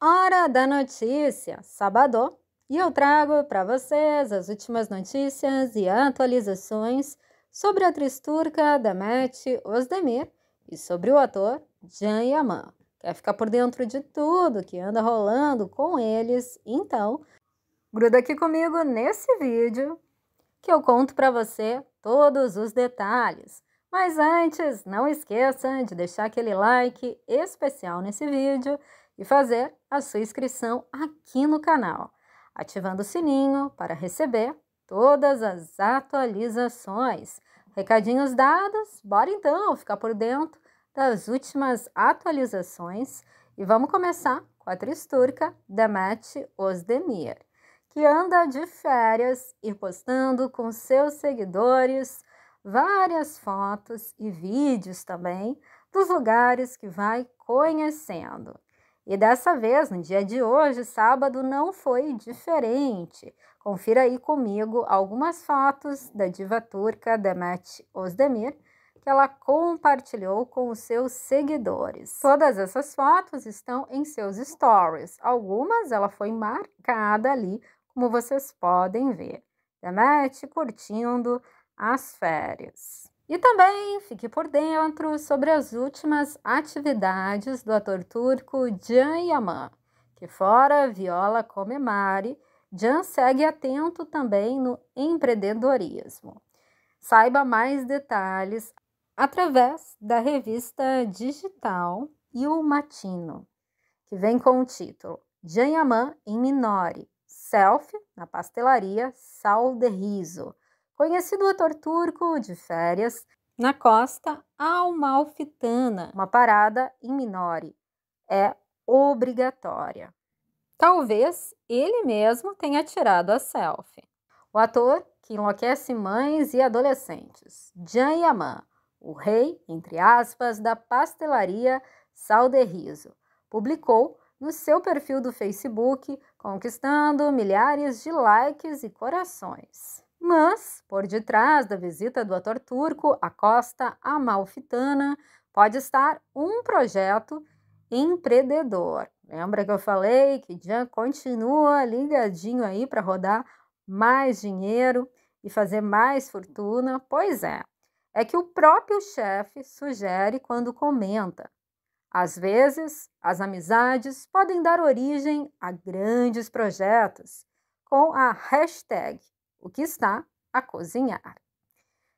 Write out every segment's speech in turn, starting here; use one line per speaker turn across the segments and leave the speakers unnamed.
Hora da notícia, sábado, e eu trago para vocês as últimas notícias e atualizações sobre a atriz turca Demet Özdemir e sobre o ator Can Yaman. Quer ficar por dentro de tudo que anda rolando com eles? Então, gruda aqui comigo nesse vídeo que eu conto para você todos os detalhes. Mas antes, não esqueça de deixar aquele like especial nesse vídeo e fazer a sua inscrição aqui no canal, ativando o sininho para receber todas as atualizações. Recadinhos dados, bora então ficar por dentro das últimas atualizações e vamos começar com a Tristurca Demet Ozdemir, que anda de férias e postando com seus seguidores várias fotos e vídeos também dos lugares que vai conhecendo. E dessa vez, no dia de hoje, sábado, não foi diferente. Confira aí comigo algumas fotos da diva turca Demet Özdemir que ela compartilhou com os seus seguidores. Todas essas fotos estão em seus stories. Algumas ela foi marcada ali, como vocês podem ver. Demet curtindo as férias. E também fique por dentro sobre as últimas atividades do ator turco Jan Yaman, que fora Viola Comemari, Jan segue atento também no empreendedorismo. Saiba mais detalhes através da revista digital e o Matino, que vem com o título Jan Yaman em Minore, Selfie na pastelaria Sal de Riso, conhecido ator turco de férias, na costa almalfitana. Uma parada em Minore é obrigatória. Talvez ele mesmo tenha tirado a selfie. O ator que enlouquece mães e adolescentes, Jan Yaman, o rei, entre aspas, da pastelaria Sal de Riso, publicou no seu perfil do Facebook, conquistando milhares de likes e corações. Mas, por detrás da visita do ator turco à costa amalfitana, pode estar um projeto empreendedor. Lembra que eu falei que Jean continua ligadinho aí para rodar mais dinheiro e fazer mais fortuna? Pois é, é que o próprio chefe sugere quando comenta. Às vezes, as amizades podem dar origem a grandes projetos. Com a hashtag o que está a cozinhar.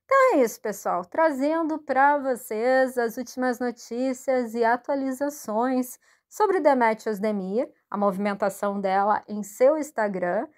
Então é isso, pessoal, trazendo para vocês as últimas notícias e atualizações sobre Demetrius Demir, a movimentação dela em seu Instagram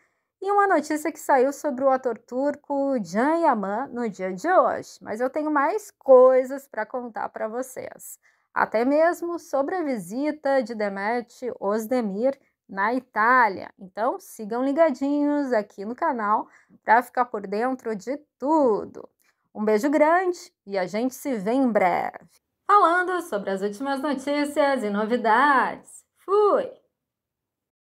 e uma notícia que saiu sobre o ator turco Jan Yaman no dia de hoje. Mas eu tenho mais coisas para contar para vocês. Até mesmo sobre a visita de Demet Osdemir na Itália. Então sigam ligadinhos aqui no canal para ficar por dentro de tudo. Um beijo grande e a gente se vê em breve. Falando sobre as últimas notícias e novidades. Fui!